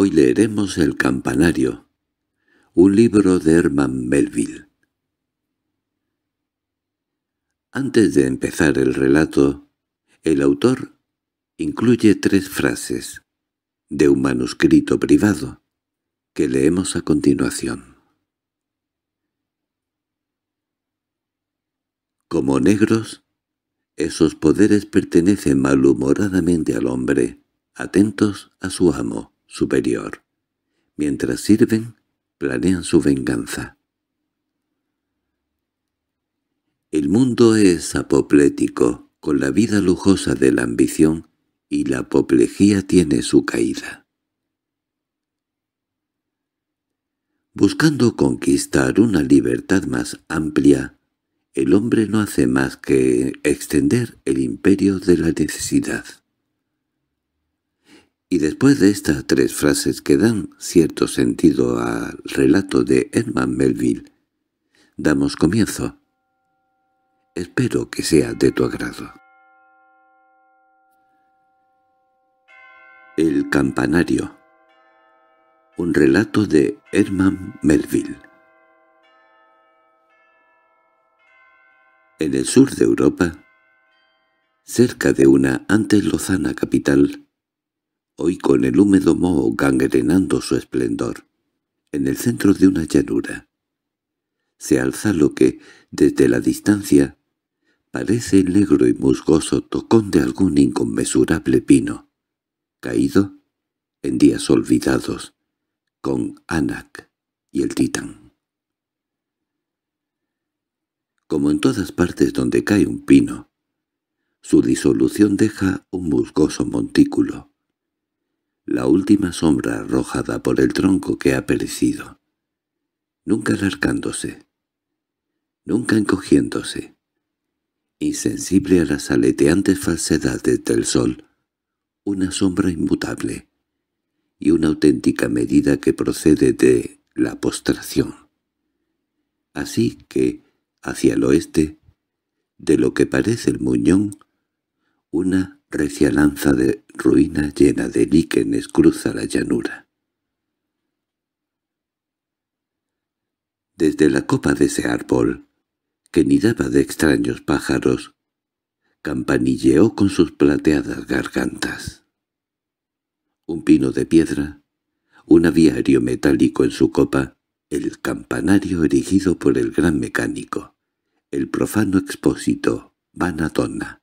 Hoy leeremos El campanario, un libro de Herman Melville. Antes de empezar el relato, el autor incluye tres frases de un manuscrito privado que leemos a continuación. Como negros, esos poderes pertenecen malhumoradamente al hombre, atentos a su amo superior. Mientras sirven, planean su venganza. El mundo es apoplético con la vida lujosa de la ambición y la apoplejía tiene su caída. Buscando conquistar una libertad más amplia, el hombre no hace más que extender el imperio de la necesidad. Y después de estas tres frases que dan cierto sentido al relato de Herman Melville, damos comienzo. Espero que sea de tu agrado. El campanario Un relato de Herman Melville En el sur de Europa, cerca de una antes lozana capital, hoy con el húmedo moho gangrenando su esplendor, en el centro de una llanura. Se alza lo que, desde la distancia, parece el negro y musgoso tocón de algún inconmensurable pino, caído en días olvidados, con Anak y el titán. Como en todas partes donde cae un pino, su disolución deja un musgoso montículo, la última sombra arrojada por el tronco que ha perecido. Nunca alarcándose, nunca encogiéndose. Insensible a las aleteantes falsedades del sol, una sombra inmutable y una auténtica medida que procede de la postración. Así que, hacia el oeste, de lo que parece el muñón, una recia lanza de ruina llena de líquenes cruza la llanura. Desde la copa de ese árbol, que nidaba de extraños pájaros, campanilleó con sus plateadas gargantas. Un pino de piedra, un aviario metálico en su copa, el campanario erigido por el gran mecánico, el profano expósito, Vanadonna,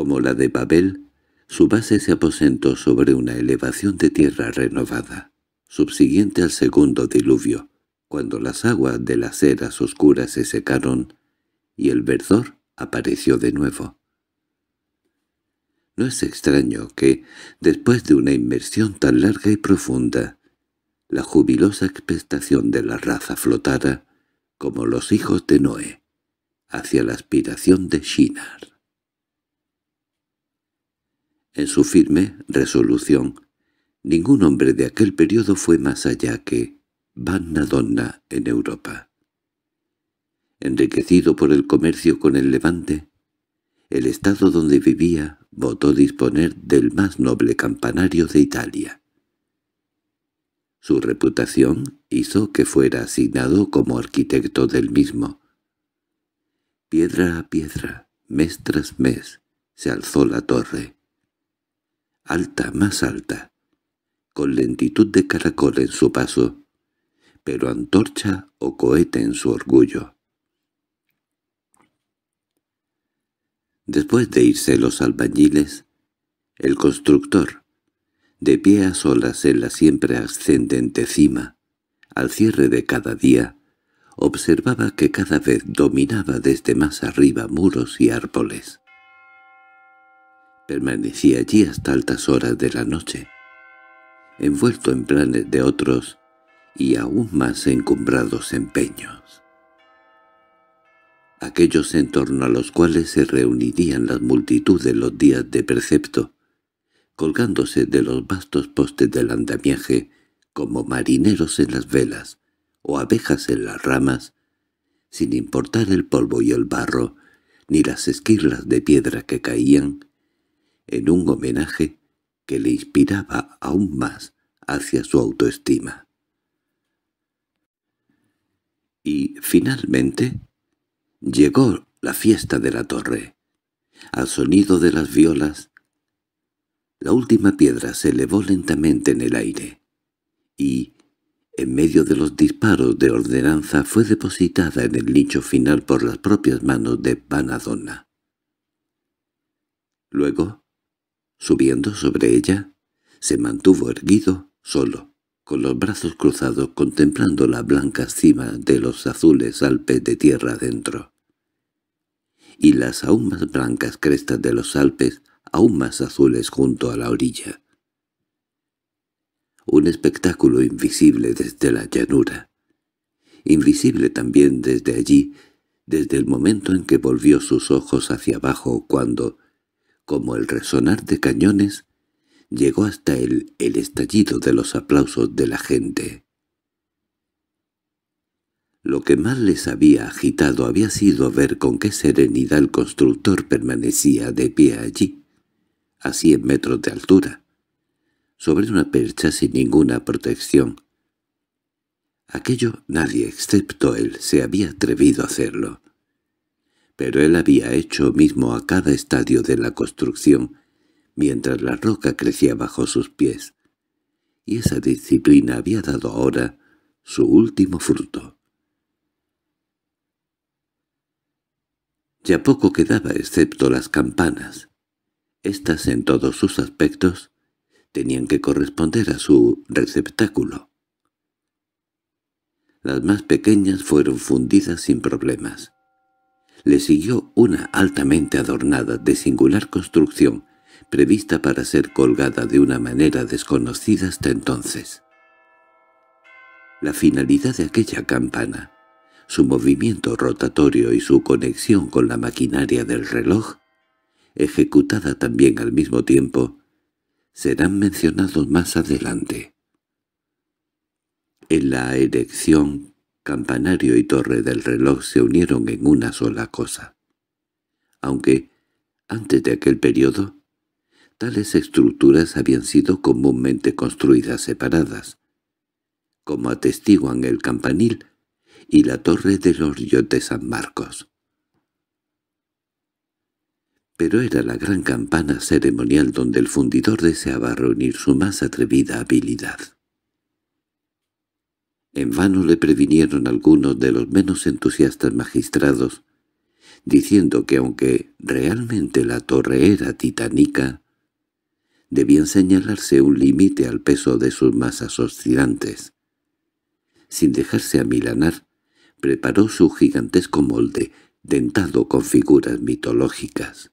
como la de Babel, su base se aposentó sobre una elevación de tierra renovada, subsiguiente al segundo diluvio, cuando las aguas de las eras oscuras se secaron y el verdor apareció de nuevo. No es extraño que, después de una inmersión tan larga y profunda, la jubilosa expectación de la raza flotara, como los hijos de Noé, hacia la aspiración de Shinar en su firme resolución. Ningún hombre de aquel periodo fue más allá que Vanna Donna en Europa. Enriquecido por el comercio con el Levante, el estado donde vivía votó disponer del más noble campanario de Italia. Su reputación hizo que fuera asignado como arquitecto del mismo. Piedra a piedra, mes tras mes, se alzó la torre alta, más alta, con lentitud de caracol en su paso, pero antorcha o cohete en su orgullo. Después de irse los albañiles, el constructor, de pie a solas en la siempre ascendente cima, al cierre de cada día, observaba que cada vez dominaba desde más arriba muros y árboles. Permanecí allí hasta altas horas de la noche, envuelto en planes de otros y aún más encumbrados empeños. Aquellos en torno a los cuales se reunirían las multitudes los días de precepto, colgándose de los vastos postes del andamiaje como marineros en las velas o abejas en las ramas, sin importar el polvo y el barro, ni las esquirlas de piedra que caían, en un homenaje que le inspiraba aún más hacia su autoestima. Y finalmente llegó la fiesta de la torre. Al sonido de las violas, la última piedra se elevó lentamente en el aire y, en medio de los disparos de ordenanza, fue depositada en el nicho final por las propias manos de Panadona. Luego, Subiendo sobre ella, se mantuvo erguido, solo, con los brazos cruzados contemplando la blanca cima de los azules Alpes de tierra adentro. Y las aún más blancas crestas de los Alpes aún más azules junto a la orilla. Un espectáculo invisible desde la llanura. Invisible también desde allí, desde el momento en que volvió sus ojos hacia abajo cuando, como el resonar de cañones, llegó hasta él el estallido de los aplausos de la gente. Lo que más les había agitado había sido ver con qué serenidad el constructor permanecía de pie allí, a cien metros de altura, sobre una percha sin ninguna protección. Aquello nadie excepto él se había atrevido a hacerlo pero él había hecho mismo a cada estadio de la construcción, mientras la roca crecía bajo sus pies. Y esa disciplina había dado ahora su último fruto. Ya poco quedaba excepto las campanas. Estas en todos sus aspectos tenían que corresponder a su receptáculo. Las más pequeñas fueron fundidas sin problemas le siguió una altamente adornada de singular construcción, prevista para ser colgada de una manera desconocida hasta entonces. La finalidad de aquella campana, su movimiento rotatorio y su conexión con la maquinaria del reloj, ejecutada también al mismo tiempo, serán mencionados más adelante. En la erección Campanario y torre del reloj se unieron en una sola cosa. Aunque, antes de aquel periodo, tales estructuras habían sido comúnmente construidas separadas, como atestiguan el campanil y la torre de los de San Marcos. Pero era la gran campana ceremonial donde el fundidor deseaba reunir su más atrevida habilidad. En vano le previnieron algunos de los menos entusiastas magistrados, diciendo que aunque realmente la torre era titánica, debían señalarse un límite al peso de sus masas oscilantes. Sin dejarse amilanar, preparó su gigantesco molde, dentado con figuras mitológicas.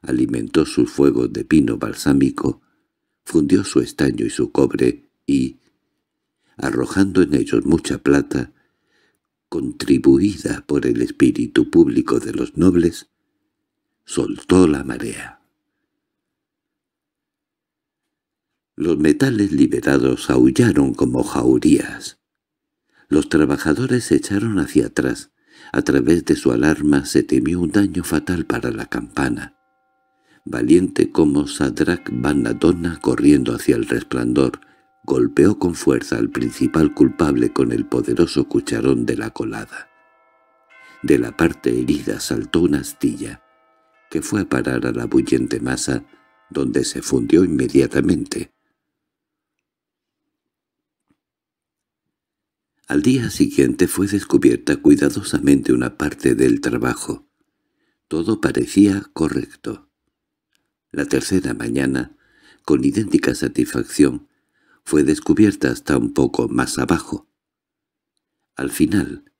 Alimentó sus fuegos de pino balsámico, fundió su estaño y su cobre, y, arrojando en ellos mucha plata, contribuida por el espíritu público de los nobles, soltó la marea. Los metales liberados aullaron como jaurías. Los trabajadores se echaron hacia atrás. A través de su alarma se temió un daño fatal para la campana. Valiente como Sadrach Banadona corriendo hacia el resplandor, golpeó con fuerza al principal culpable con el poderoso cucharón de la colada. De la parte herida saltó una astilla, que fue a parar a la bullente masa, donde se fundió inmediatamente. Al día siguiente fue descubierta cuidadosamente una parte del trabajo. Todo parecía correcto. La tercera mañana, con idéntica satisfacción, fue descubierta hasta un poco más abajo. Al final,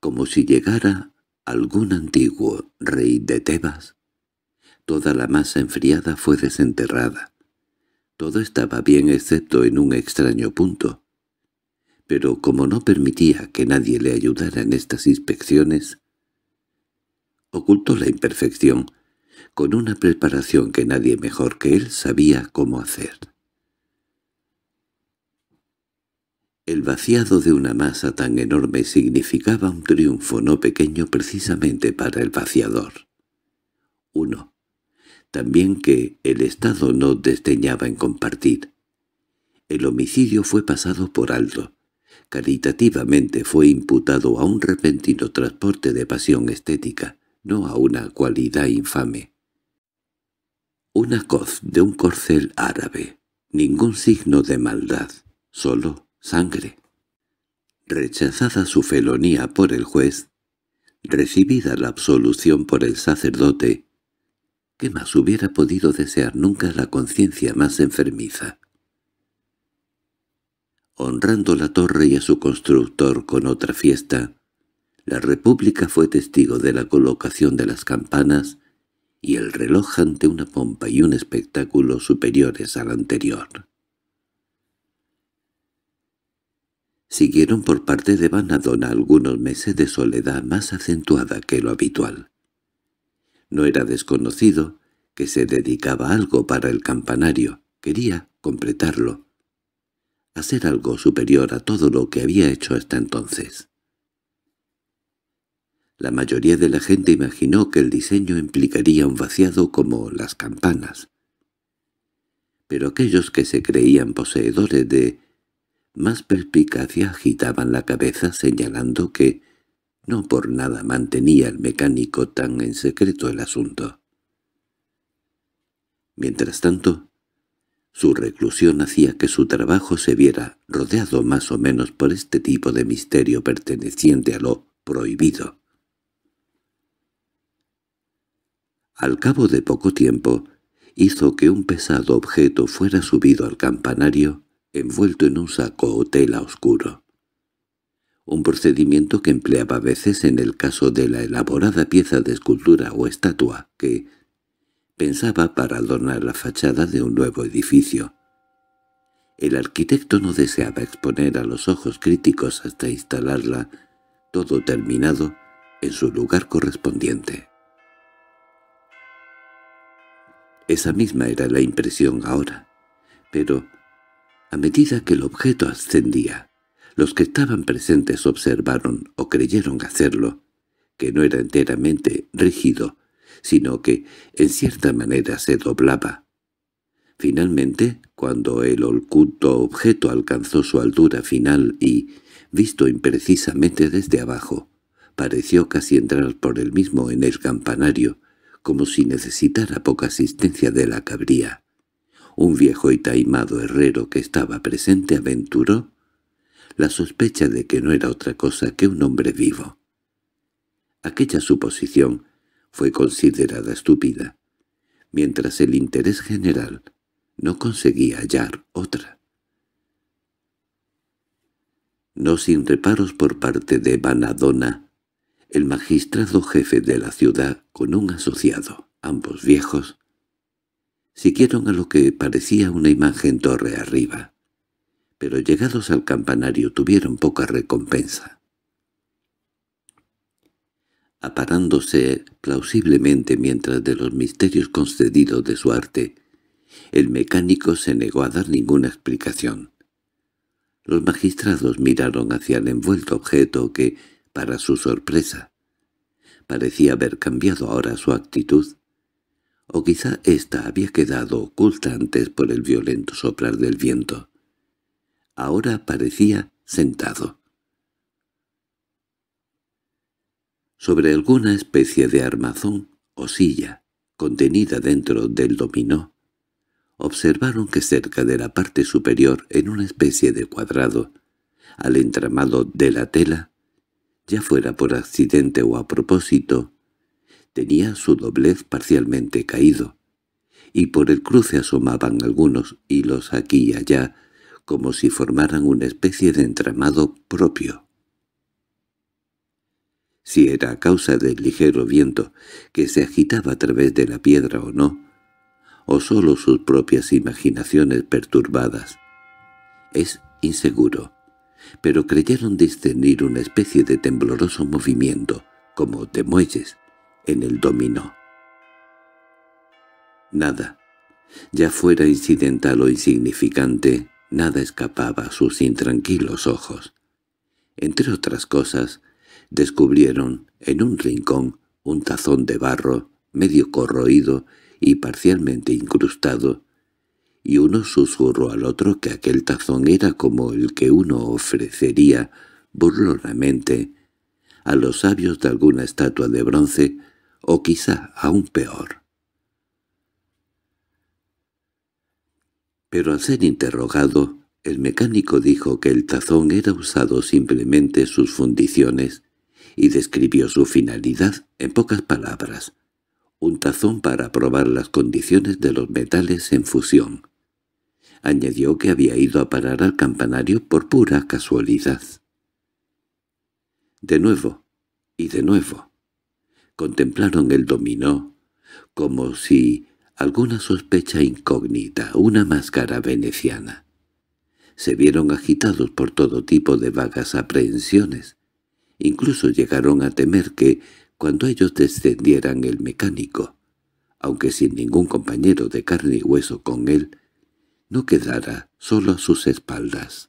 como si llegara algún antiguo rey de Tebas, toda la masa enfriada fue desenterrada. Todo estaba bien excepto en un extraño punto. Pero como no permitía que nadie le ayudara en estas inspecciones, ocultó la imperfección con una preparación que nadie mejor que él sabía cómo hacer. El vaciado de una masa tan enorme significaba un triunfo no pequeño precisamente para el vaciador. 1. También que el Estado no desdeñaba en compartir. El homicidio fue pasado por alto. Caritativamente fue imputado a un repentino transporte de pasión estética, no a una cualidad infame. Una coz de un corcel árabe, ningún signo de maldad, solo sangre. Rechazada su felonía por el juez, recibida la absolución por el sacerdote, ¿qué más hubiera podido desear nunca la conciencia más enfermiza? Honrando la torre y a su constructor con otra fiesta, la República fue testigo de la colocación de las campanas y el reloj ante una pompa y un espectáculo superiores al anterior. Siguieron por parte de Vanadona algunos meses de soledad más acentuada que lo habitual. No era desconocido que se dedicaba algo para el campanario. Quería completarlo. Hacer algo superior a todo lo que había hecho hasta entonces. La mayoría de la gente imaginó que el diseño implicaría un vaciado como las campanas. Pero aquellos que se creían poseedores de más perspicacia agitaban la cabeza señalando que no por nada mantenía el mecánico tan en secreto el asunto. Mientras tanto, su reclusión hacía que su trabajo se viera rodeado más o menos por este tipo de misterio perteneciente a lo prohibido. Al cabo de poco tiempo, hizo que un pesado objeto fuera subido al campanario envuelto en un saco o tela oscuro. Un procedimiento que empleaba a veces en el caso de la elaborada pieza de escultura o estatua que pensaba para adornar la fachada de un nuevo edificio. El arquitecto no deseaba exponer a los ojos críticos hasta instalarla, todo terminado, en su lugar correspondiente. Esa misma era la impresión ahora, pero a medida que el objeto ascendía, los que estaban presentes observaron, o creyeron hacerlo, que no era enteramente rígido, sino que, en cierta manera, se doblaba. Finalmente, cuando el oculto objeto alcanzó su altura final y, visto imprecisamente desde abajo, pareció casi entrar por el mismo en el campanario, como si necesitara poca asistencia de la cabría un viejo y taimado herrero que estaba presente aventuró la sospecha de que no era otra cosa que un hombre vivo. Aquella suposición fue considerada estúpida, mientras el interés general no conseguía hallar otra. No sin reparos por parte de Vanadona, el magistrado jefe de la ciudad con un asociado, ambos viejos, siguieron a lo que parecía una imagen torre arriba, pero llegados al campanario tuvieron poca recompensa. Aparándose plausiblemente mientras de los misterios concedidos de su arte, el mecánico se negó a dar ninguna explicación. Los magistrados miraron hacia el envuelto objeto que, para su sorpresa, parecía haber cambiado ahora su actitud o quizá ésta había quedado oculta antes por el violento soplar del viento. Ahora parecía sentado. Sobre alguna especie de armazón o silla, contenida dentro del dominó, observaron que cerca de la parte superior, en una especie de cuadrado, al entramado de la tela, ya fuera por accidente o a propósito, tenía su doblez parcialmente caído, y por el cruce asomaban algunos hilos aquí y allá, como si formaran una especie de entramado propio. Si era a causa del ligero viento que se agitaba a través de la piedra o no, o sólo sus propias imaginaciones perturbadas. Es inseguro, pero creyeron discernir una especie de tembloroso movimiento, como de muelles, en el dominó. Nada, ya fuera incidental o insignificante, nada escapaba a sus intranquilos ojos. Entre otras cosas, descubrieron en un rincón un tazón de barro medio corroído y parcialmente incrustado, y uno susurró al otro que aquel tazón era como el que uno ofrecería burlonamente a los sabios de alguna estatua de bronce o quizá aún peor. Pero al ser interrogado, el mecánico dijo que el tazón era usado simplemente sus fundiciones y describió su finalidad en pocas palabras. Un tazón para probar las condiciones de los metales en fusión. Añadió que había ido a parar al campanario por pura casualidad. De nuevo, y de nuevo contemplaron el dominó, como si alguna sospecha incógnita, una máscara veneciana. Se vieron agitados por todo tipo de vagas aprehensiones. Incluso llegaron a temer que, cuando ellos descendieran el mecánico, aunque sin ningún compañero de carne y hueso con él, no quedara solo a sus espaldas.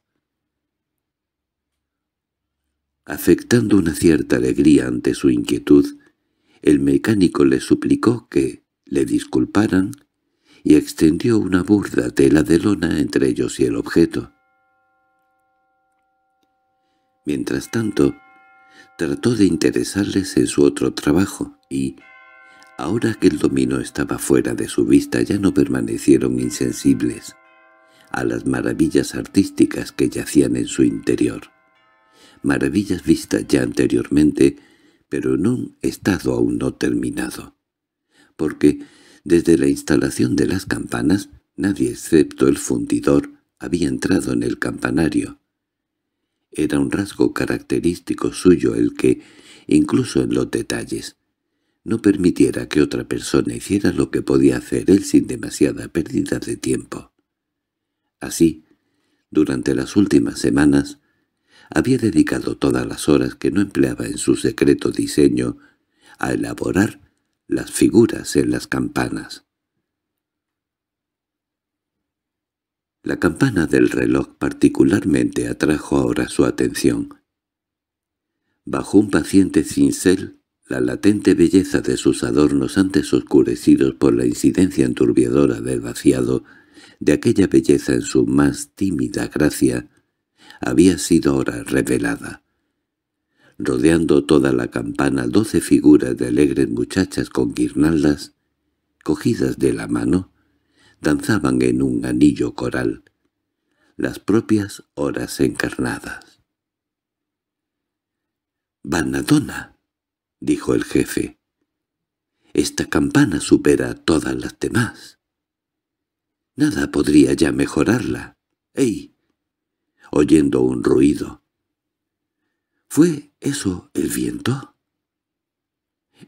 Afectando una cierta alegría ante su inquietud, el mecánico le suplicó que le disculparan y extendió una burda tela de lona entre ellos y el objeto. Mientras tanto, trató de interesarles en su otro trabajo y, ahora que el dominó estaba fuera de su vista, ya no permanecieron insensibles a las maravillas artísticas que yacían en su interior. Maravillas vistas ya anteriormente pero en un estado aún no terminado. Porque desde la instalación de las campanas, nadie excepto el fundidor había entrado en el campanario. Era un rasgo característico suyo el que, incluso en los detalles, no permitiera que otra persona hiciera lo que podía hacer él sin demasiada pérdida de tiempo. Así, durante las últimas semanas, había dedicado todas las horas que no empleaba en su secreto diseño a elaborar las figuras en las campanas. La campana del reloj particularmente atrajo ahora su atención. Bajo un paciente cincel, la latente belleza de sus adornos antes oscurecidos por la incidencia enturbiadora del vaciado, de aquella belleza en su más tímida gracia, había sido hora revelada. Rodeando toda la campana doce figuras de alegres muchachas con guirnaldas, cogidas de la mano, danzaban en un anillo coral, las propias horas encarnadas. —¡Vanadona! —dijo el jefe. —Esta campana supera todas las demás. Nada podría ya mejorarla. —¡Ey! oyendo un ruido. —¿Fue eso el viento?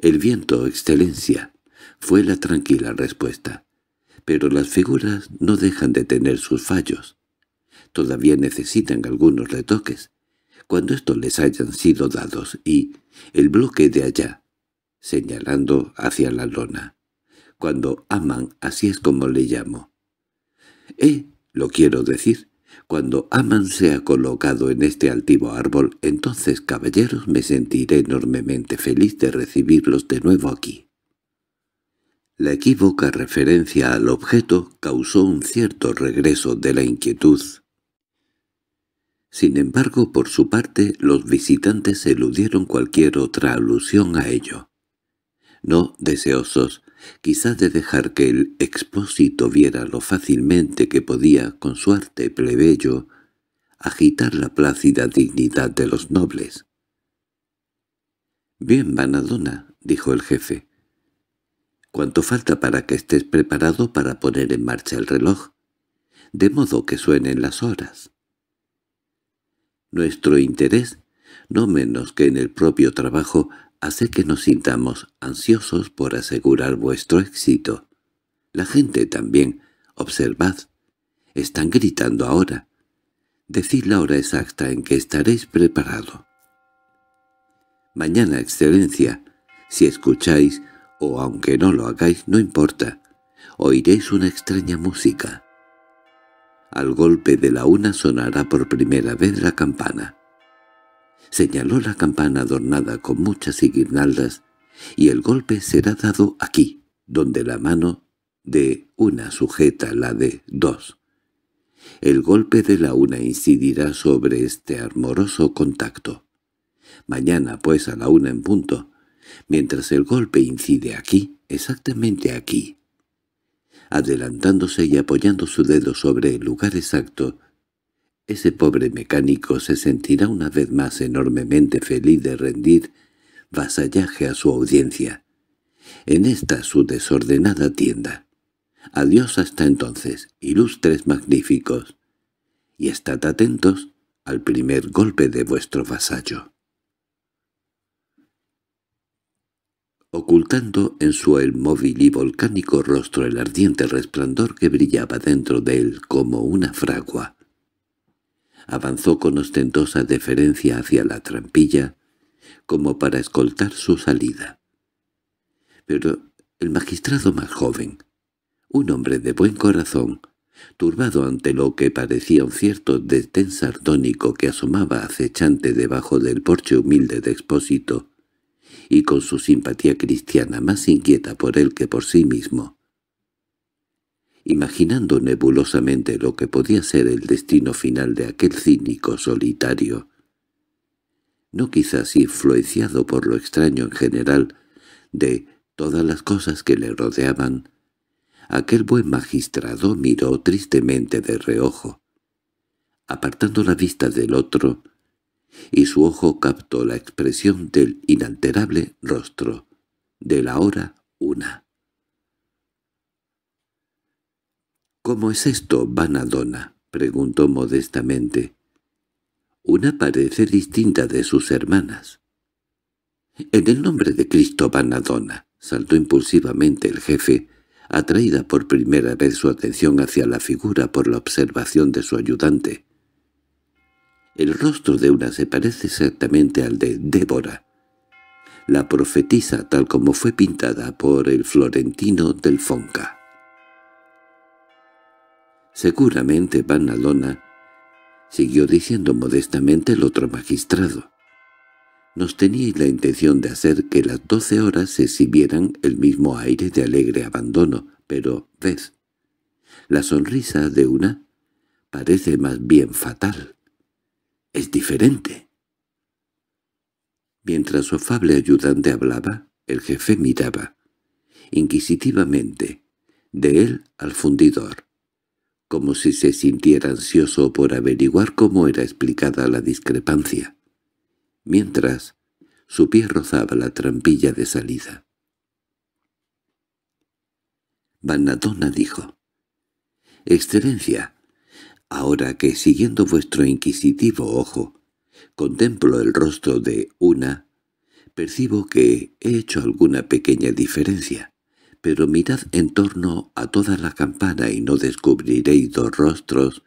—El viento, excelencia —fue la tranquila respuesta—, pero las figuras no dejan de tener sus fallos. Todavía necesitan algunos retoques. Cuando estos les hayan sido dados y el bloque de allá, señalando hacia la lona, cuando aman, así es como le llamo. —¡Eh! Lo quiero decir. Cuando Aman sea colocado en este altivo árbol, entonces, caballeros, me sentiré enormemente feliz de recibirlos de nuevo aquí. La equívoca referencia al objeto causó un cierto regreso de la inquietud. Sin embargo, por su parte, los visitantes eludieron cualquier otra alusión a ello. No deseosos quizá de dejar que el expósito viera lo fácilmente que podía, con su arte plebeyo, agitar la plácida dignidad de los nobles. —Bien, Vanadona —dijo el jefe—, ¿cuánto falta para que estés preparado para poner en marcha el reloj? De modo que suenen las horas. Nuestro interés, no menos que en el propio trabajo, hace que nos sintamos ansiosos por asegurar vuestro éxito. La gente también, observad, están gritando ahora. Decid la hora exacta en que estaréis preparado. Mañana, excelencia, si escucháis, o aunque no lo hagáis, no importa, oiréis una extraña música. Al golpe de la una sonará por primera vez la campana señaló la campana adornada con muchas y y el golpe será dado aquí, donde la mano de una sujeta la de dos. El golpe de la una incidirá sobre este amoroso contacto. Mañana, pues, a la una en punto, mientras el golpe incide aquí, exactamente aquí. Adelantándose y apoyando su dedo sobre el lugar exacto, ese pobre mecánico se sentirá una vez más enormemente feliz de rendir vasallaje a su audiencia. En esta su desordenada tienda. Adiós hasta entonces, ilustres magníficos. Y estad atentos al primer golpe de vuestro vasallo. ocultando en su el móvil y volcánico rostro el ardiente resplandor que brillaba dentro de él como una fragua avanzó con ostentosa deferencia hacia la trampilla, como para escoltar su salida. Pero el magistrado más joven, un hombre de buen corazón, turbado ante lo que parecía un cierto destén sardónico que asomaba acechante debajo del porche humilde de expósito, y con su simpatía cristiana más inquieta por él que por sí mismo, imaginando nebulosamente lo que podía ser el destino final de aquel cínico solitario. No quizás influenciado por lo extraño en general de todas las cosas que le rodeaban, aquel buen magistrado miró tristemente de reojo, apartando la vista del otro, y su ojo captó la expresión del inalterable rostro de la hora una. —¿Cómo es esto, Vanadona? —preguntó modestamente. —Una parece distinta de sus hermanas. —En el nombre de Cristo, Vanadona —saltó impulsivamente el jefe, atraída por primera vez su atención hacia la figura por la observación de su ayudante. El rostro de una se parece exactamente al de Débora, la profetisa tal como fue pintada por el florentino del Fonca. Seguramente van a lona, siguió diciendo modestamente el otro magistrado. Nos teníais la intención de hacer que las doce horas se exhibieran el mismo aire de alegre abandono, pero, ves, la sonrisa de una parece más bien fatal. Es diferente. Mientras su afable ayudante hablaba, el jefe miraba, inquisitivamente, de él al fundidor, como si se sintiera ansioso por averiguar cómo era explicada la discrepancia, mientras su pie rozaba la trampilla de salida. Vanadona dijo, «Excelencia, ahora que siguiendo vuestro inquisitivo ojo, contemplo el rostro de una, percibo que he hecho alguna pequeña diferencia pero mirad en torno a toda la campana y no descubriréis dos rostros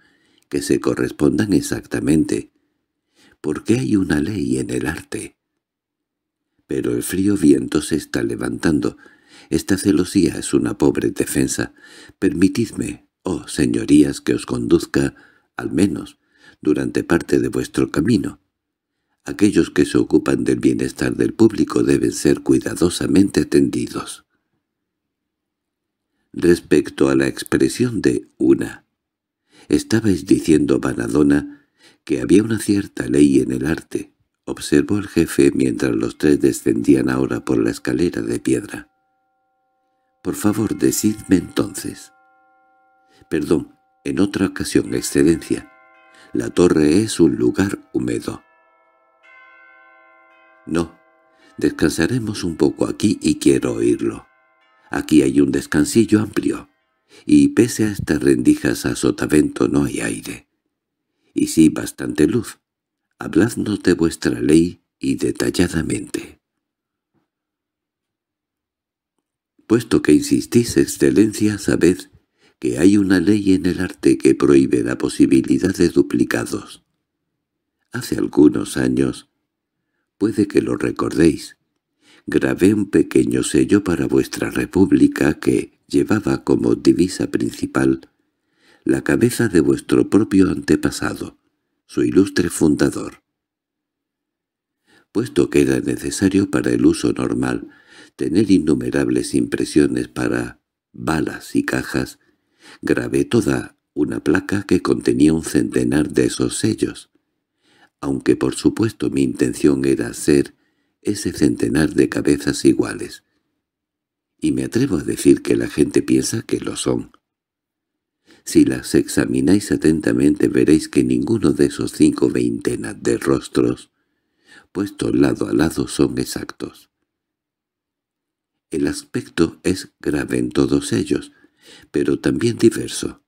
que se correspondan exactamente, porque hay una ley en el arte. Pero el frío viento se está levantando. Esta celosía es una pobre defensa. Permitidme, oh señorías, que os conduzca, al menos, durante parte de vuestro camino. Aquellos que se ocupan del bienestar del público deben ser cuidadosamente atendidos respecto a la expresión de una. «Estabais diciendo, Vanadona, que había una cierta ley en el arte», observó el jefe mientras los tres descendían ahora por la escalera de piedra. «Por favor, decidme entonces». «Perdón, en otra ocasión, excelencia. La torre es un lugar húmedo». «No, descansaremos un poco aquí y quiero oírlo». Aquí hay un descansillo amplio, y pese a estas rendijas a sotavento no hay aire. Y sí, bastante luz. Habladnos de vuestra ley y detalladamente. Puesto que insistís, excelencia, sabed que hay una ley en el arte que prohíbe la posibilidad de duplicados. Hace algunos años, puede que lo recordéis, grabé un pequeño sello para vuestra república que llevaba como divisa principal la cabeza de vuestro propio antepasado, su ilustre fundador. Puesto que era necesario para el uso normal tener innumerables impresiones para balas y cajas, grabé toda una placa que contenía un centenar de esos sellos, aunque por supuesto mi intención era ser ese centenar de cabezas iguales. Y me atrevo a decir que la gente piensa que lo son. Si las examináis atentamente veréis que ninguno de esos cinco veintenas de rostros, puestos lado a lado, son exactos. El aspecto es grave en todos ellos, pero también diverso.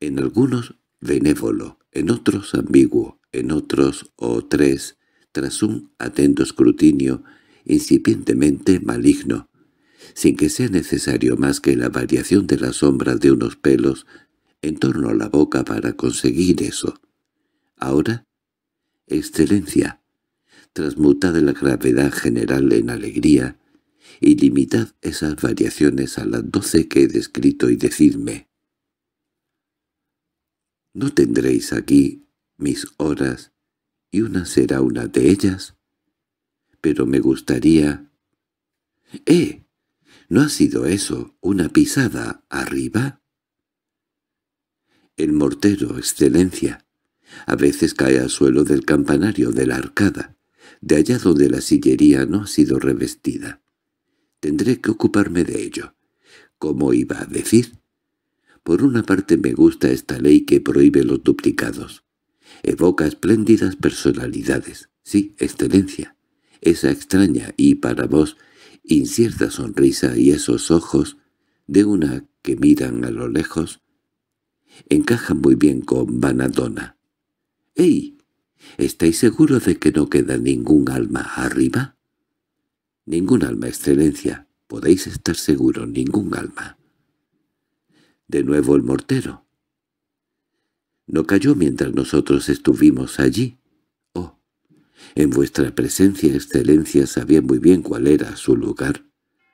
En algunos benévolo, en otros ambiguo, en otros o tres tras un atento escrutinio incipientemente maligno, sin que sea necesario más que la variación de las sombras de unos pelos en torno a la boca para conseguir eso. Ahora, excelencia, transmutad la gravedad general en alegría y limitad esas variaciones a las doce que he descrito y decidme. ¿No tendréis aquí mis horas y una será una de ellas. Pero me gustaría... —¡Eh! ¿No ha sido eso una pisada arriba? El mortero, excelencia. A veces cae al suelo del campanario de la arcada, de allá donde la sillería no ha sido revestida. Tendré que ocuparme de ello. ¿Cómo iba a decir? Por una parte me gusta esta ley que prohíbe los duplicados. Evoca espléndidas personalidades. Sí, excelencia. Esa extraña y para vos incierta sonrisa y esos ojos de una que miran a lo lejos encajan muy bien con Vanadona. —¡Ey! ¿Estáis seguros de que no queda ningún alma arriba? —Ningún alma, excelencia. Podéis estar seguros, ningún alma. De nuevo el mortero no cayó mientras nosotros estuvimos allí. Oh, en vuestra presencia, excelencia, sabía muy bien cuál era su lugar.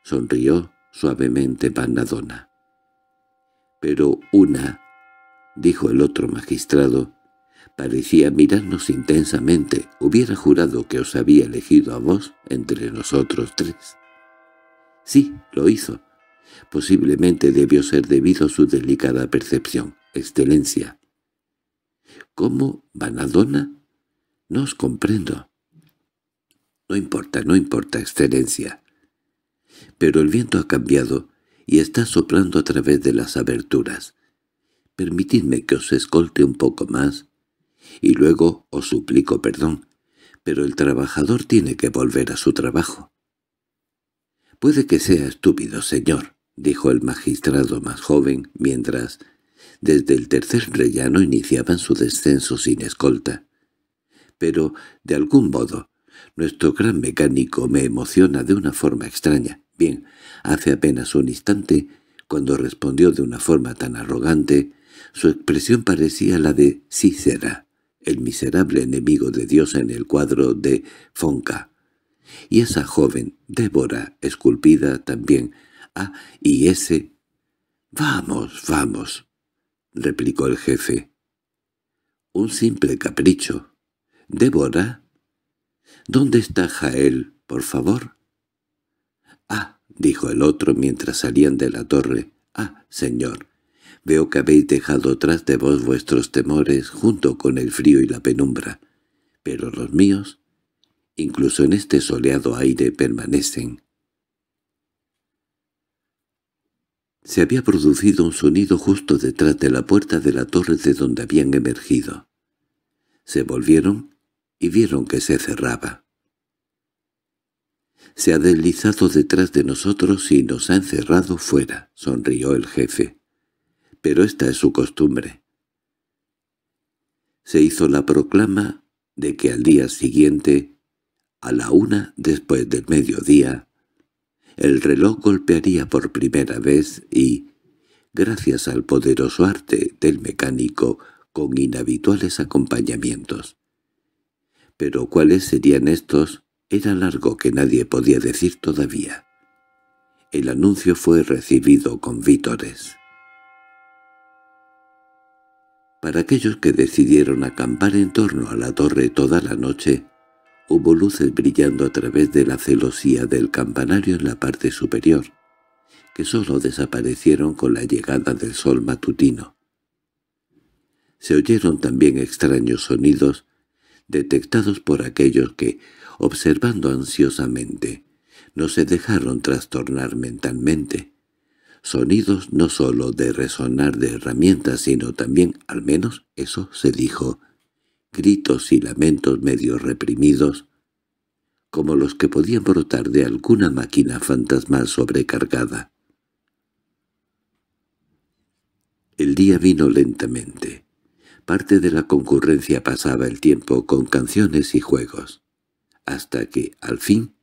Sonrió suavemente Panadona. Pero una, dijo el otro magistrado, parecía mirarnos intensamente. Hubiera jurado que os había elegido a vos entre nosotros tres. Sí, lo hizo. Posiblemente debió ser debido a su delicada percepción. Excelencia, ¿Cómo, Vanadona? No os comprendo. No importa, no importa, excelencia. Pero el viento ha cambiado y está soplando a través de las aberturas. Permitidme que os escolte un poco más, y luego os suplico perdón, pero el trabajador tiene que volver a su trabajo. «Puede que sea estúpido, señor», dijo el magistrado más joven, mientras desde el tercer rellano iniciaban su descenso sin escolta. Pero, de algún modo, nuestro gran mecánico me emociona de una forma extraña. Bien, hace apenas un instante, cuando respondió de una forma tan arrogante, su expresión parecía la de Cícera, el miserable enemigo de Dios en el cuadro de Fonca. Y esa joven, Débora, esculpida también. Ah, y ese... «Vamos, vamos», —replicó el jefe. —Un simple capricho. —¿Débora? —¿Dónde está Jael, por favor? —Ah —dijo el otro mientras salían de la torre—, ah, señor, veo que habéis dejado tras de vos vuestros temores junto con el frío y la penumbra, pero los míos, incluso en este soleado aire, permanecen. Se había producido un sonido justo detrás de la puerta de la torre de donde habían emergido. Se volvieron y vieron que se cerraba. «Se ha deslizado detrás de nosotros y nos ha encerrado fuera», sonrió el jefe. «Pero esta es su costumbre». Se hizo la proclama de que al día siguiente, a la una después del mediodía, el reloj golpearía por primera vez y, gracias al poderoso arte del mecánico, con inhabituales acompañamientos. Pero cuáles serían estos era largo que nadie podía decir todavía. El anuncio fue recibido con vítores. Para aquellos que decidieron acampar en torno a la torre toda la noche, Hubo luces brillando a través de la celosía del campanario en la parte superior, que sólo desaparecieron con la llegada del sol matutino. Se oyeron también extraños sonidos, detectados por aquellos que, observando ansiosamente, no se dejaron trastornar mentalmente. Sonidos no sólo de resonar de herramientas, sino también, al menos eso se dijo, gritos y lamentos medio reprimidos, como los que podían brotar de alguna máquina fantasmal sobrecargada. El día vino lentamente. Parte de la concurrencia pasaba el tiempo con canciones y juegos, hasta que, al fin,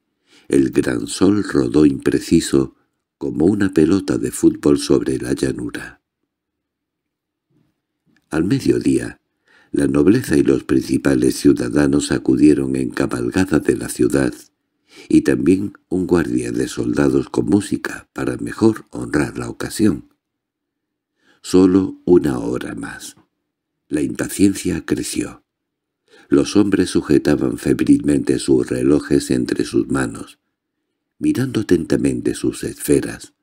el gran sol rodó impreciso como una pelota de fútbol sobre la llanura. Al mediodía, la nobleza y los principales ciudadanos acudieron en cabalgada de la ciudad, y también un guardia de soldados con música para mejor honrar la ocasión. Solo una hora más. La impaciencia creció. Los hombres sujetaban febrilmente sus relojes entre sus manos, mirando atentamente sus esferas.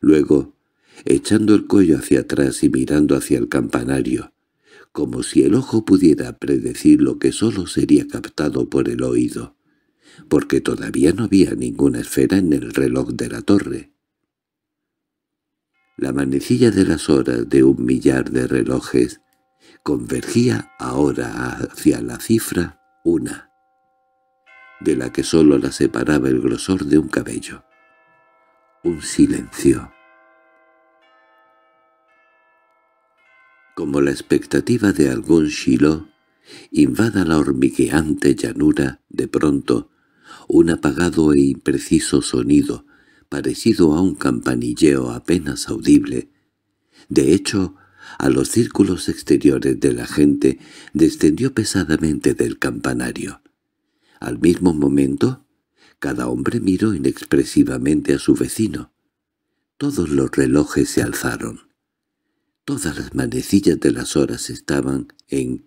Luego, echando el cuello hacia atrás y mirando hacia el campanario, como si el ojo pudiera predecir lo que sólo sería captado por el oído, porque todavía no había ninguna esfera en el reloj de la torre. La manecilla de las horas de un millar de relojes convergía ahora hacia la cifra una, de la que sólo la separaba el grosor de un cabello. Un silencio como la expectativa de algún Shiloh, invada la hormigueante llanura, de pronto, un apagado e impreciso sonido, parecido a un campanilleo apenas audible. De hecho, a los círculos exteriores de la gente descendió pesadamente del campanario. Al mismo momento, cada hombre miró inexpresivamente a su vecino. Todos los relojes se alzaron. Todas las manecillas de las horas estaban en...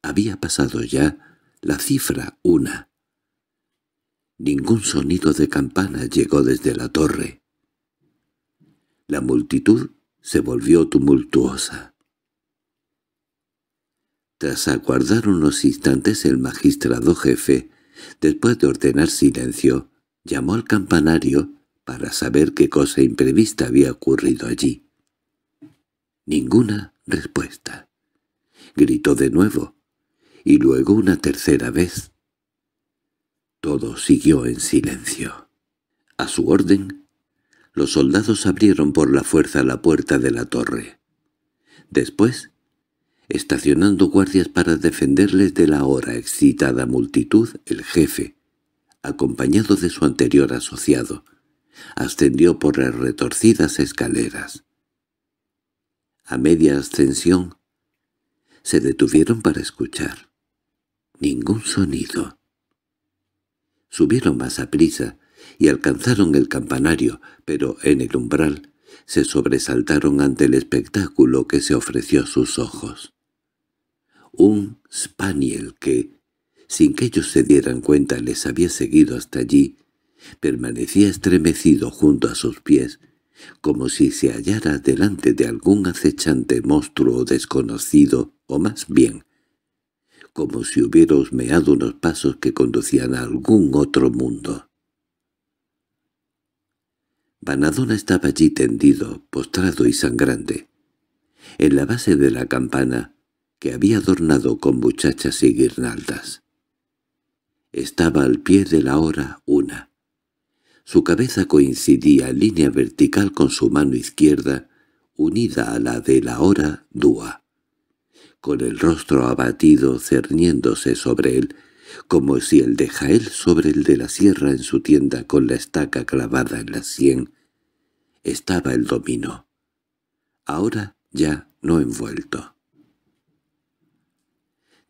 Había pasado ya la cifra una. Ningún sonido de campana llegó desde la torre. La multitud se volvió tumultuosa. Tras aguardar unos instantes el magistrado jefe, después de ordenar silencio, llamó al campanario para saber qué cosa imprevista había ocurrido allí. Ninguna respuesta. Gritó de nuevo, y luego una tercera vez. Todo siguió en silencio. A su orden, los soldados abrieron por la fuerza la puerta de la torre. Después, estacionando guardias para defenderles de la ahora excitada multitud, el jefe, acompañado de su anterior asociado, ascendió por las retorcidas escaleras a media ascensión. Se detuvieron para escuchar. Ningún sonido. Subieron más a prisa y alcanzaron el campanario, pero en el umbral se sobresaltaron ante el espectáculo que se ofreció a sus ojos. Un spaniel que, sin que ellos se dieran cuenta les había seguido hasta allí, permanecía estremecido junto a sus pies, como si se hallara delante de algún acechante monstruo desconocido, o más bien, como si hubiera husmeado unos pasos que conducían a algún otro mundo. Banadona estaba allí tendido, postrado y sangrante. En la base de la campana, que había adornado con muchachas y guirnaldas. Estaba al pie de la hora una, su cabeza coincidía en línea vertical con su mano izquierda, unida a la de la hora Dúa. Con el rostro abatido cerniéndose sobre él, como si el de Jael sobre el de la sierra en su tienda con la estaca clavada en la sien, estaba el dominó. Ahora ya no envuelto.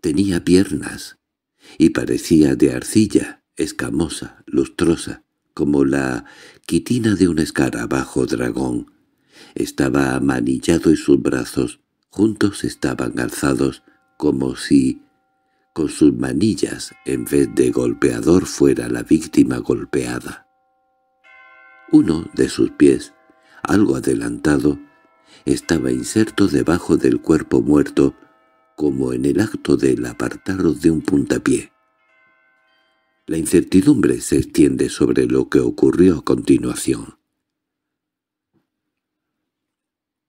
Tenía piernas, y parecía de arcilla, escamosa, lustrosa, como la quitina de un escarabajo dragón. Estaba amanillado y sus brazos juntos estaban alzados como si, con sus manillas, en vez de golpeador fuera la víctima golpeada. Uno de sus pies, algo adelantado, estaba inserto debajo del cuerpo muerto, como en el acto del apartarlo de un puntapié. La incertidumbre se extiende sobre lo que ocurrió a continuación.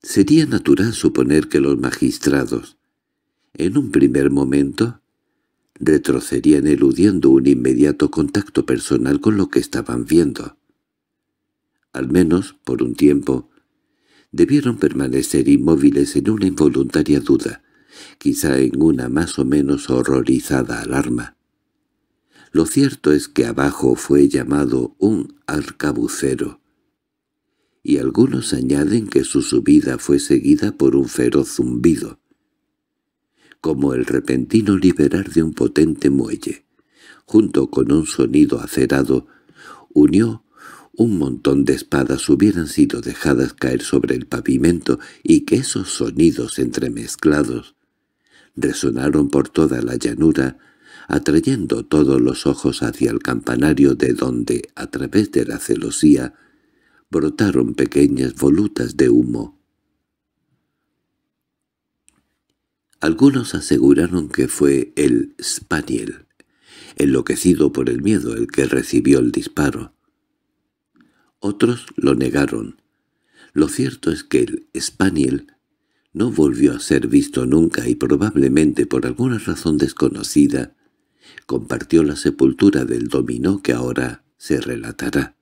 Sería natural suponer que los magistrados, en un primer momento, retrocedían eludiendo un inmediato contacto personal con lo que estaban viendo. Al menos, por un tiempo, debieron permanecer inmóviles en una involuntaria duda, quizá en una más o menos horrorizada alarma. Lo cierto es que abajo fue llamado un arcabucero, y algunos añaden que su subida fue seguida por un feroz zumbido, como el repentino liberar de un potente muelle. Junto con un sonido acerado, unió un montón de espadas hubieran sido dejadas caer sobre el pavimento y que esos sonidos entremezclados resonaron por toda la llanura atrayendo todos los ojos hacia el campanario de donde, a través de la celosía, brotaron pequeñas volutas de humo. Algunos aseguraron que fue el Spaniel, enloquecido por el miedo el que recibió el disparo. Otros lo negaron. Lo cierto es que el Spaniel no volvió a ser visto nunca y probablemente por alguna razón desconocida compartió la sepultura del dominó que ahora se relatará.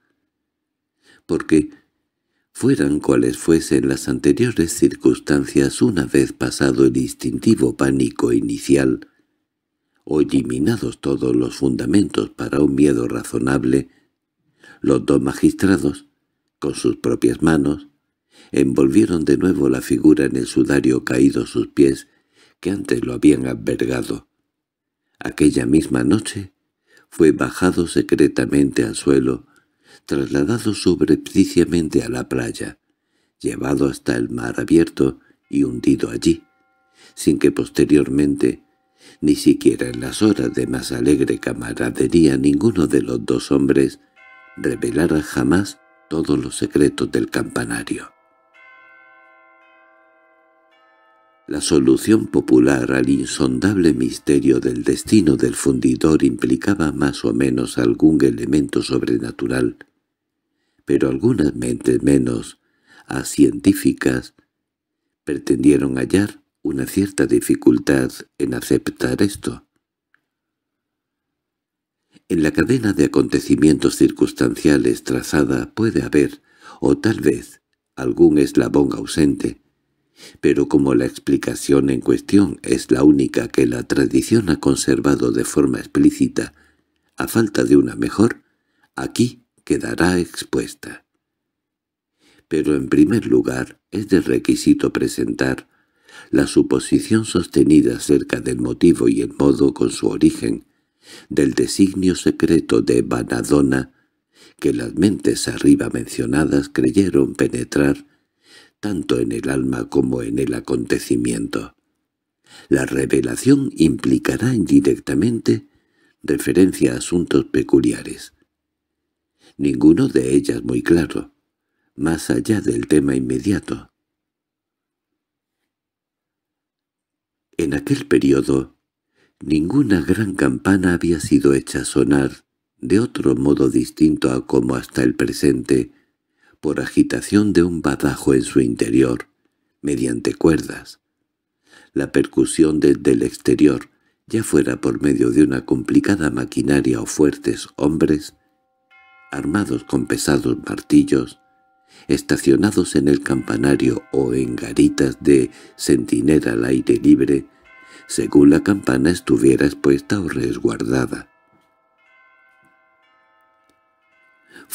Porque, fueran cuales fuesen las anteriores circunstancias una vez pasado el instintivo pánico inicial, o eliminados todos los fundamentos para un miedo razonable, los dos magistrados, con sus propias manos, envolvieron de nuevo la figura en el sudario caído a sus pies que antes lo habían albergado. Aquella misma noche fue bajado secretamente al suelo, trasladado subrepticiamente a la playa, llevado hasta el mar abierto y hundido allí, sin que posteriormente, ni siquiera en las horas de más alegre camaradería ninguno de los dos hombres revelara jamás todos los secretos del campanario. La solución popular al insondable misterio del destino del fundidor implicaba más o menos algún elemento sobrenatural, pero algunas mentes menos a pretendieron hallar una cierta dificultad en aceptar esto. En la cadena de acontecimientos circunstanciales trazada puede haber, o tal vez, algún eslabón ausente, pero como la explicación en cuestión es la única que la tradición ha conservado de forma explícita, a falta de una mejor, aquí quedará expuesta. Pero en primer lugar es de requisito presentar la suposición sostenida acerca del motivo y el modo con su origen, del designio secreto de Banadona que las mentes arriba mencionadas creyeron penetrar tanto en el alma como en el acontecimiento. La revelación implicará indirectamente referencia a asuntos peculiares. Ninguno de ellas muy claro, más allá del tema inmediato. En aquel periodo, ninguna gran campana había sido hecha sonar de otro modo distinto a como hasta el presente por agitación de un badajo en su interior, mediante cuerdas. La percusión desde el exterior, ya fuera por medio de una complicada maquinaria o fuertes hombres, armados con pesados martillos, estacionados en el campanario o en garitas de sentinela al aire libre, según la campana estuviera expuesta o resguardada.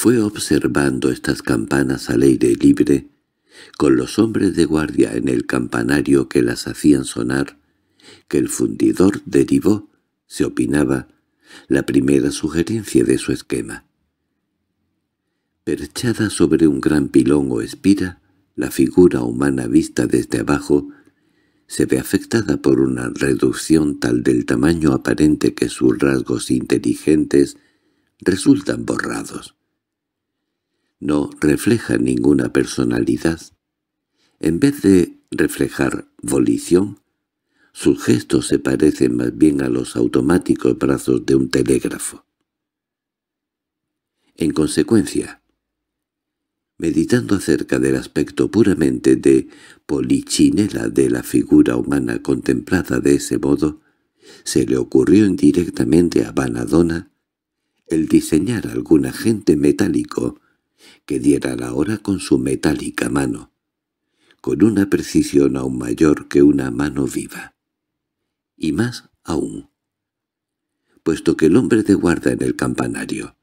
Fue observando estas campanas al aire libre, con los hombres de guardia en el campanario que las hacían sonar, que el fundidor derivó, se opinaba, la primera sugerencia de su esquema. Perchada sobre un gran pilón o espira, la figura humana vista desde abajo se ve afectada por una reducción tal del tamaño aparente que sus rasgos inteligentes resultan borrados no refleja ninguna personalidad. En vez de reflejar volición, sus gestos se parecen más bien a los automáticos brazos de un telégrafo. En consecuencia, meditando acerca del aspecto puramente de polichinela de la figura humana contemplada de ese modo, se le ocurrió indirectamente a Vanadona el diseñar algún agente metálico que diera la hora con su metálica mano, con una precisión aún mayor que una mano viva. Y más aún, puesto que el hombre de guarda en el campanario,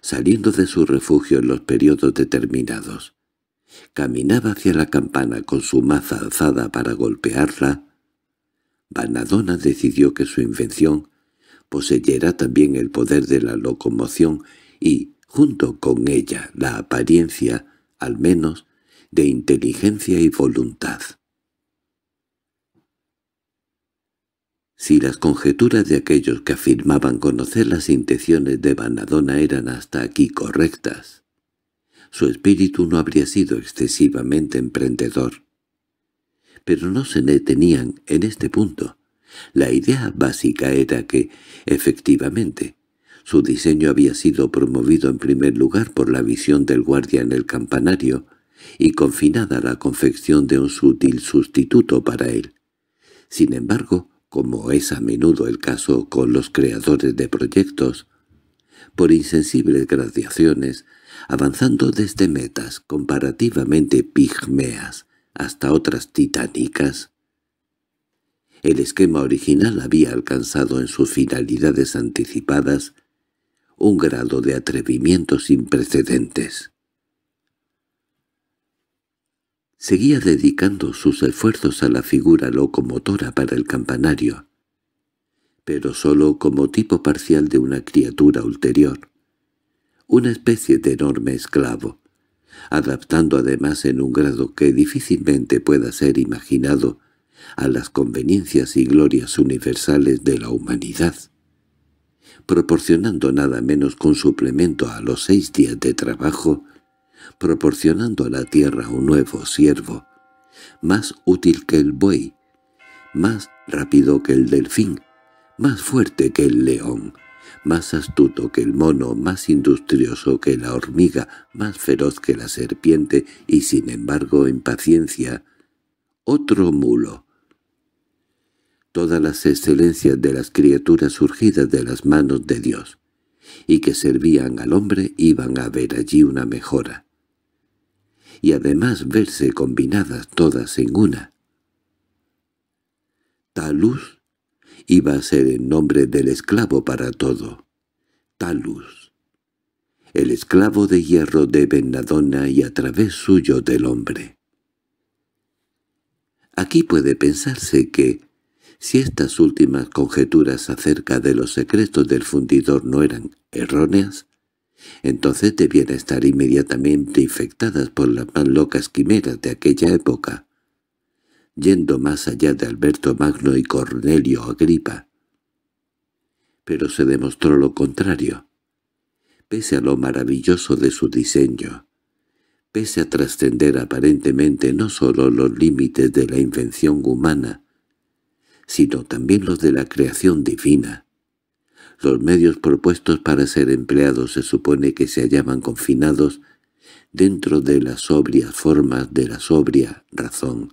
saliendo de su refugio en los periodos determinados, caminaba hacia la campana con su maza alzada para golpearla, Vanadona decidió que su invención poseyera también el poder de la locomoción y, junto con ella la apariencia, al menos, de inteligencia y voluntad. Si las conjeturas de aquellos que afirmaban conocer las intenciones de Banadona eran hasta aquí correctas, su espíritu no habría sido excesivamente emprendedor. Pero no se detenían en este punto. La idea básica era que, efectivamente, su diseño había sido promovido en primer lugar por la visión del guardia en el campanario y confinada a la confección de un sutil sustituto para él. Sin embargo, como es a menudo el caso con los creadores de proyectos, por insensibles gradaciones, avanzando desde metas comparativamente pigmeas hasta otras titánicas. El esquema original había alcanzado en sus finalidades anticipadas un grado de atrevimiento sin precedentes. Seguía dedicando sus esfuerzos a la figura locomotora para el campanario, pero sólo como tipo parcial de una criatura ulterior, una especie de enorme esclavo, adaptando además en un grado que difícilmente pueda ser imaginado a las conveniencias y glorias universales de la humanidad proporcionando nada menos que un suplemento a los seis días de trabajo, proporcionando a la tierra un nuevo siervo, más útil que el buey, más rápido que el delfín, más fuerte que el león, más astuto que el mono, más industrioso que la hormiga, más feroz que la serpiente y sin embargo en paciencia, otro mulo, todas las excelencias de las criaturas surgidas de las manos de Dios, y que servían al hombre iban a ver allí una mejora, y además verse combinadas todas en una. Talus iba a ser el nombre del esclavo para todo. Talus, el esclavo de hierro de Benadona y a través suyo del hombre. Aquí puede pensarse que, si estas últimas conjeturas acerca de los secretos del fundidor no eran erróneas, entonces debían estar inmediatamente infectadas por las más locas quimeras de aquella época, yendo más allá de Alberto Magno y Cornelio Agripa. Pero se demostró lo contrario. Pese a lo maravilloso de su diseño, pese a trascender aparentemente no sólo los límites de la invención humana, sino también los de la creación divina. Los medios propuestos para ser empleados se supone que se hallaban confinados dentro de las sobrias formas de la sobria razón.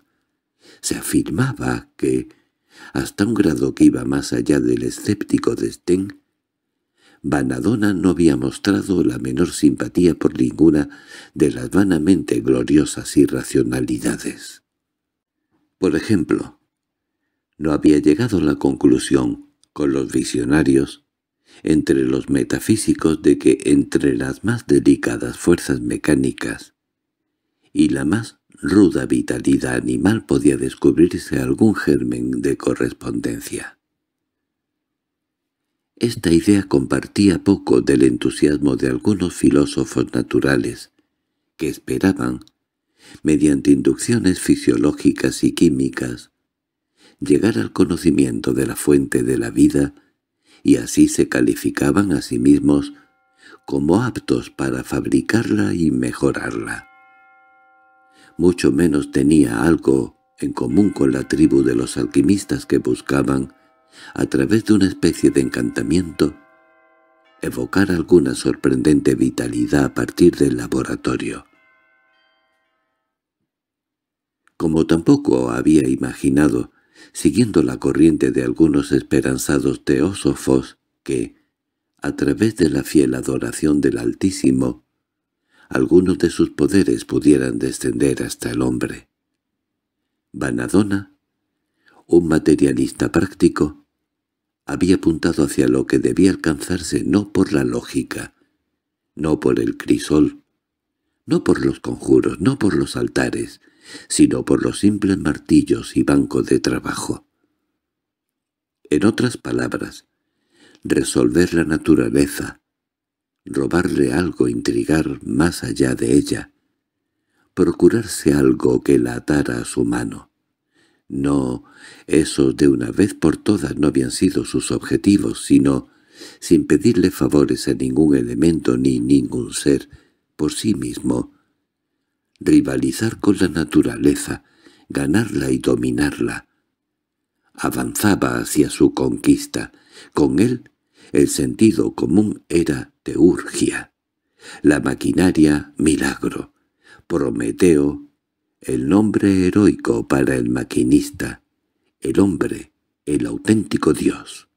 Se afirmaba que, hasta un grado que iba más allá del escéptico destén, Vanadona no había mostrado la menor simpatía por ninguna de las vanamente gloriosas irracionalidades. Por ejemplo, no había llegado a la conclusión, con los visionarios, entre los metafísicos de que entre las más delicadas fuerzas mecánicas y la más ruda vitalidad animal podía descubrirse algún germen de correspondencia. Esta idea compartía poco del entusiasmo de algunos filósofos naturales, que esperaban, mediante inducciones fisiológicas y químicas, llegar al conocimiento de la fuente de la vida, y así se calificaban a sí mismos como aptos para fabricarla y mejorarla. Mucho menos tenía algo en común con la tribu de los alquimistas que buscaban, a través de una especie de encantamiento, evocar alguna sorprendente vitalidad a partir del laboratorio. Como tampoco había imaginado siguiendo la corriente de algunos esperanzados teósofos que, a través de la fiel adoración del Altísimo, algunos de sus poderes pudieran descender hasta el hombre. Vanadona, un materialista práctico, había apuntado hacia lo que debía alcanzarse no por la lógica, no por el crisol, no por los conjuros, no por los altares, sino por los simples martillos y banco de trabajo. En otras palabras, resolver la naturaleza, robarle algo, intrigar más allá de ella, procurarse algo que la atara a su mano. No, esos de una vez por todas no habían sido sus objetivos, sino, sin pedirle favores a ningún elemento ni ningún ser, por sí mismo, rivalizar con la naturaleza, ganarla y dominarla. Avanzaba hacia su conquista. Con él, el sentido común era teurgia, la maquinaria milagro, Prometeo, el nombre heroico para el maquinista, el hombre, el auténtico Dios.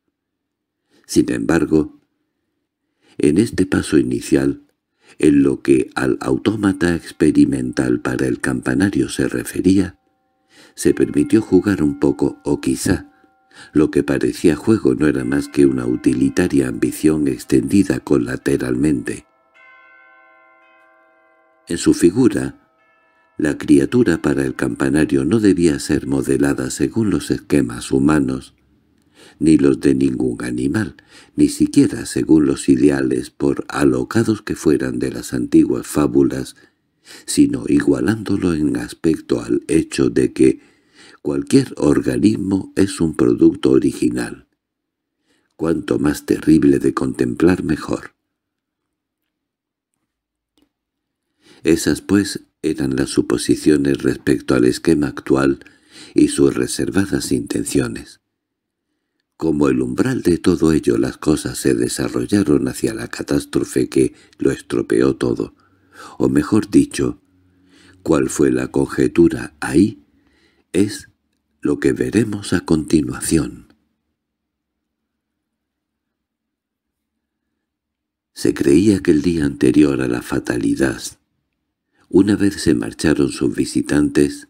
Sin embargo, en este paso inicial en lo que al autómata experimental para el campanario se refería, se permitió jugar un poco o quizá lo que parecía juego no era más que una utilitaria ambición extendida colateralmente. En su figura, la criatura para el campanario no debía ser modelada según los esquemas humanos, ni los de ningún animal, ni siquiera según los ideales por alocados que fueran de las antiguas fábulas, sino igualándolo en aspecto al hecho de que cualquier organismo es un producto original. Cuanto más terrible de contemplar mejor. Esas pues eran las suposiciones respecto al esquema actual y sus reservadas intenciones como el umbral de todo ello las cosas se desarrollaron hacia la catástrofe que lo estropeó todo, o mejor dicho, cuál fue la conjetura ahí, es lo que veremos a continuación. Se creía que el día anterior a la fatalidad, una vez se marcharon sus visitantes,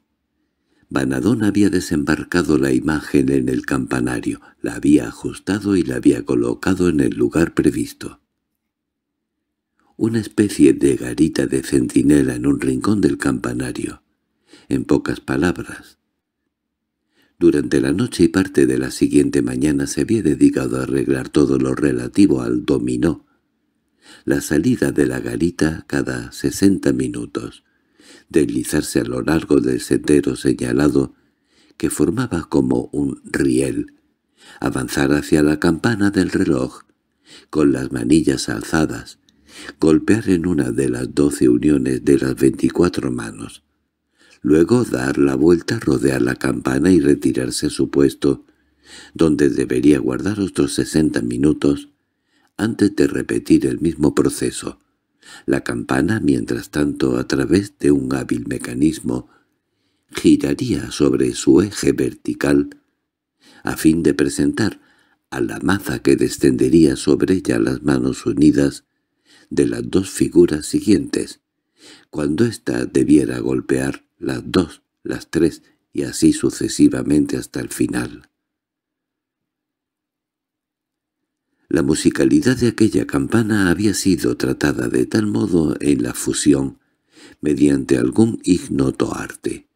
Banadón había desembarcado la imagen en el campanario, la había ajustado y la había colocado en el lugar previsto. Una especie de garita de centinela en un rincón del campanario. En pocas palabras, durante la noche y parte de la siguiente mañana se había dedicado a arreglar todo lo relativo al dominó. La salida de la garita cada sesenta minutos deslizarse a lo largo del sendero señalado que formaba como un riel, avanzar hacia la campana del reloj, con las manillas alzadas, golpear en una de las doce uniones de las veinticuatro manos, luego dar la vuelta, rodear la campana y retirarse a su puesto, donde debería guardar otros sesenta minutos, antes de repetir el mismo proceso. La campana, mientras tanto, a través de un hábil mecanismo, giraría sobre su eje vertical a fin de presentar a la maza que descendería sobre ella las manos unidas de las dos figuras siguientes, cuando ésta debiera golpear las dos, las tres y así sucesivamente hasta el final. La musicalidad de aquella campana había sido tratada de tal modo en la fusión, mediante algún ignoto arte,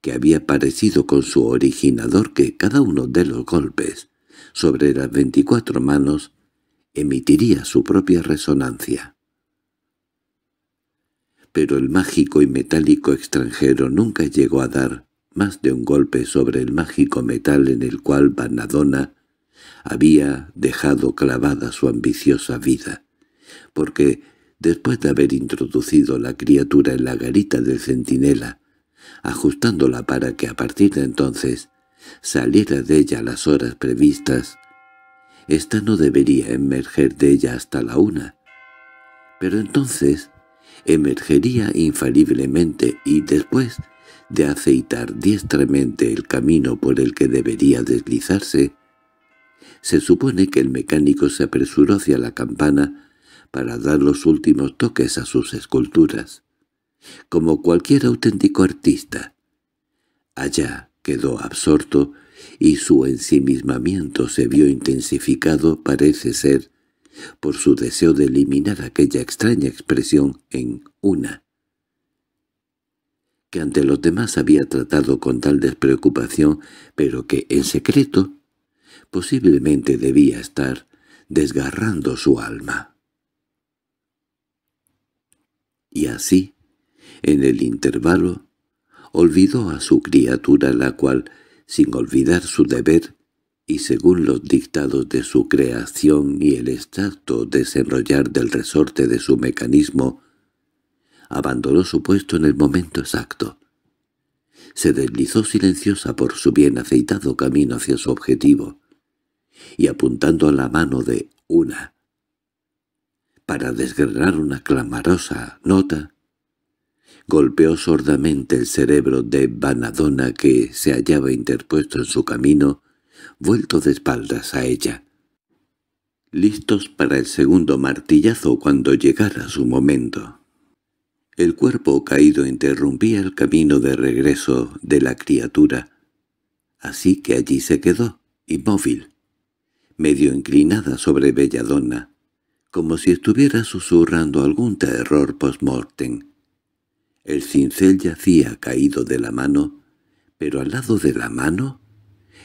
que había parecido con su originador que cada uno de los golpes, sobre las veinticuatro manos, emitiría su propia resonancia. Pero el mágico y metálico extranjero nunca llegó a dar más de un golpe sobre el mágico metal en el cual Vanadona había dejado clavada su ambiciosa vida, porque después de haber introducido la criatura en la garita del centinela, ajustándola para que a partir de entonces saliera de ella a las horas previstas, ésta no debería emerger de ella hasta la una. Pero entonces emergería infaliblemente y después de aceitar diestramente el camino por el que debería deslizarse, se supone que el mecánico se apresuró hacia la campana para dar los últimos toques a sus esculturas. Como cualquier auténtico artista. Allá quedó absorto y su ensimismamiento se vio intensificado, parece ser, por su deseo de eliminar aquella extraña expresión en una que ante los demás había tratado con tal despreocupación, pero que, en secreto, Posiblemente debía estar desgarrando su alma. Y así, en el intervalo, olvidó a su criatura la cual, sin olvidar su deber, y según los dictados de su creación y el exacto desenrollar del resorte de su mecanismo, abandonó su puesto en el momento exacto. Se deslizó silenciosa por su bien aceitado camino hacia su objetivo y apuntando a la mano de una para desgarrar una clamorosa nota, golpeó sordamente el cerebro de Banadona que se hallaba interpuesto en su camino, vuelto de espaldas a ella. Listos para el segundo martillazo cuando llegara su momento. El cuerpo caído interrumpía el camino de regreso de la criatura, así que allí se quedó, inmóvil, medio inclinada sobre Belladonna, como si estuviera susurrando algún terror post-mortem. El cincel yacía caído de la mano, pero al lado de la mano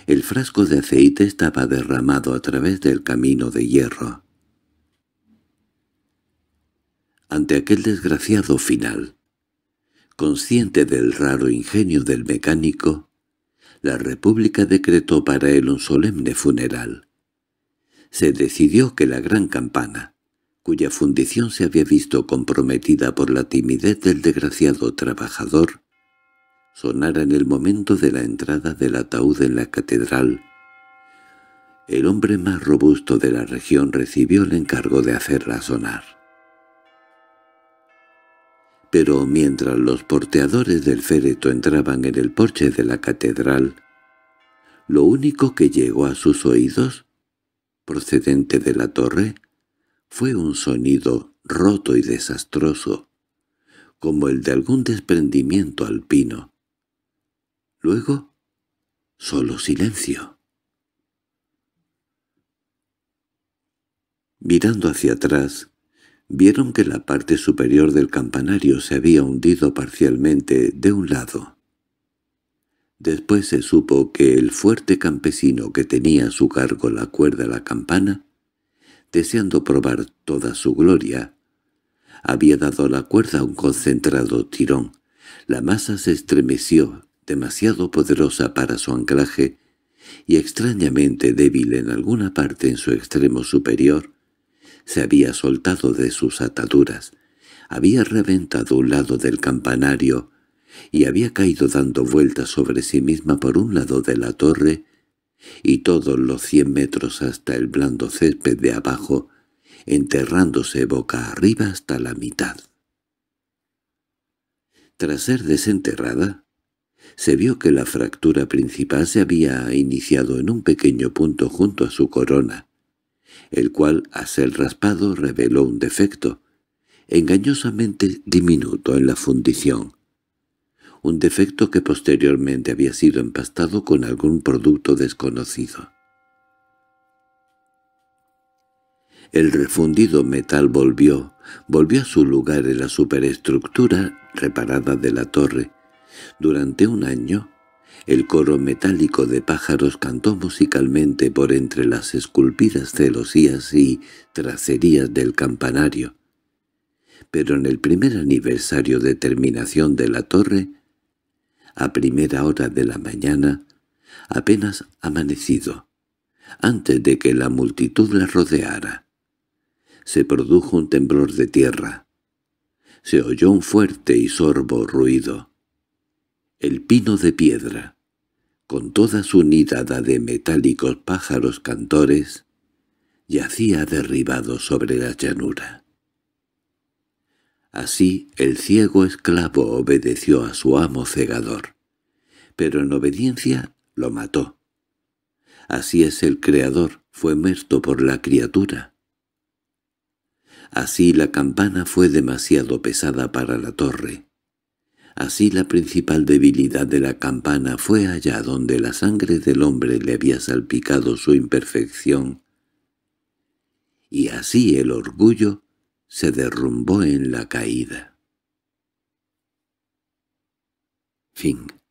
el frasco de aceite estaba derramado a través del camino de hierro. Ante aquel desgraciado final, consciente del raro ingenio del mecánico, la República decretó para él un solemne funeral se decidió que la gran campana, cuya fundición se había visto comprometida por la timidez del desgraciado trabajador, sonara en el momento de la entrada del ataúd en la catedral. El hombre más robusto de la región recibió el encargo de hacerla sonar. Pero mientras los porteadores del féreto entraban en el porche de la catedral, lo único que llegó a sus oídos procedente de la torre fue un sonido roto y desastroso, como el de algún desprendimiento alpino. Luego, solo silencio. Mirando hacia atrás, vieron que la parte superior del campanario se había hundido parcialmente de un lado. Después se supo que el fuerte campesino que tenía a su cargo la cuerda a la campana, deseando probar toda su gloria, había dado la cuerda a un concentrado tirón. La masa se estremeció, demasiado poderosa para su anclaje, y extrañamente débil en alguna parte en su extremo superior, se había soltado de sus ataduras, había reventado un lado del campanario y había caído dando vueltas sobre sí misma por un lado de la torre, y todos los cien metros hasta el blando césped de abajo, enterrándose boca arriba hasta la mitad. Tras ser desenterrada, se vio que la fractura principal se había iniciado en un pequeño punto junto a su corona, el cual, a ser raspado, reveló un defecto, engañosamente diminuto en la fundición, un defecto que posteriormente había sido empastado con algún producto desconocido. El refundido metal volvió, volvió a su lugar en la superestructura reparada de la torre. Durante un año, el coro metálico de pájaros cantó musicalmente por entre las esculpidas celosías y tracerías del campanario. Pero en el primer aniversario de terminación de la torre, a primera hora de la mañana, apenas amanecido, antes de que la multitud la rodeara. Se produjo un temblor de tierra. Se oyó un fuerte y sorbo ruido. El pino de piedra, con toda su nidada de metálicos pájaros cantores, yacía derribado sobre la llanura. Así el ciego esclavo obedeció a su amo cegador, pero en obediencia lo mató. Así es el Creador, fue muerto por la criatura. Así la campana fue demasiado pesada para la torre. Así la principal debilidad de la campana fue allá donde la sangre del hombre le había salpicado su imperfección. Y así el orgullo se derrumbó en la caída. Fin